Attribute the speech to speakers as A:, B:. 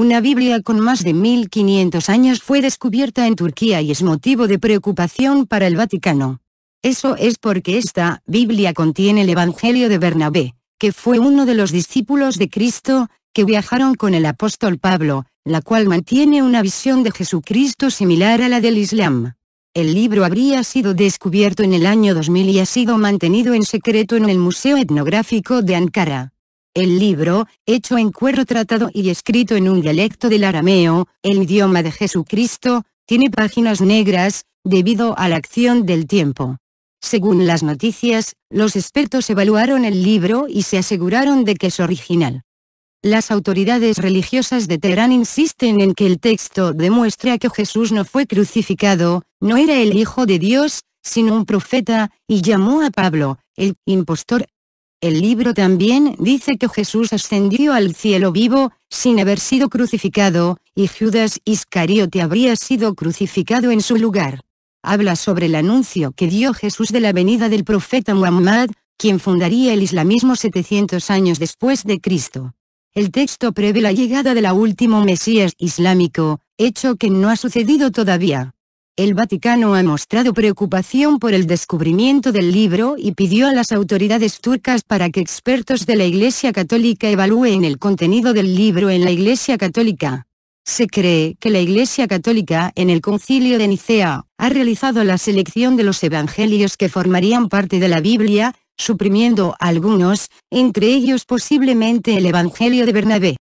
A: Una Biblia con más de 1500 años fue descubierta en Turquía y es motivo de preocupación para el Vaticano. Eso es porque esta Biblia contiene el Evangelio de Bernabé, que fue uno de los discípulos de Cristo, que viajaron con el apóstol Pablo, la cual mantiene una visión de Jesucristo similar a la del Islam. El libro habría sido descubierto en el año 2000 y ha sido mantenido en secreto en el Museo Etnográfico de Ankara. El libro, hecho en cuero tratado y escrito en un dialecto del arameo, el idioma de Jesucristo, tiene páginas negras, debido a la acción del tiempo. Según las noticias, los expertos evaluaron el libro y se aseguraron de que es original. Las autoridades religiosas de Teherán insisten en que el texto demuestra que Jesús no fue crucificado, no era el Hijo de Dios, sino un profeta, y llamó a Pablo, el impostor, el libro también dice que Jesús ascendió al cielo vivo, sin haber sido crucificado, y Judas Iscariote habría sido crucificado en su lugar. Habla sobre el anuncio que dio Jesús de la venida del profeta Muhammad, quien fundaría el islamismo 700 años después de Cristo. El texto prevé la llegada del último Mesías islámico, hecho que no ha sucedido todavía el Vaticano ha mostrado preocupación por el descubrimiento del libro y pidió a las autoridades turcas para que expertos de la Iglesia Católica evalúen el contenido del libro en la Iglesia Católica. Se cree que la Iglesia Católica en el Concilio de Nicea ha realizado la selección de los evangelios que formarían parte de la Biblia, suprimiendo algunos, entre ellos posiblemente el Evangelio de Bernabé.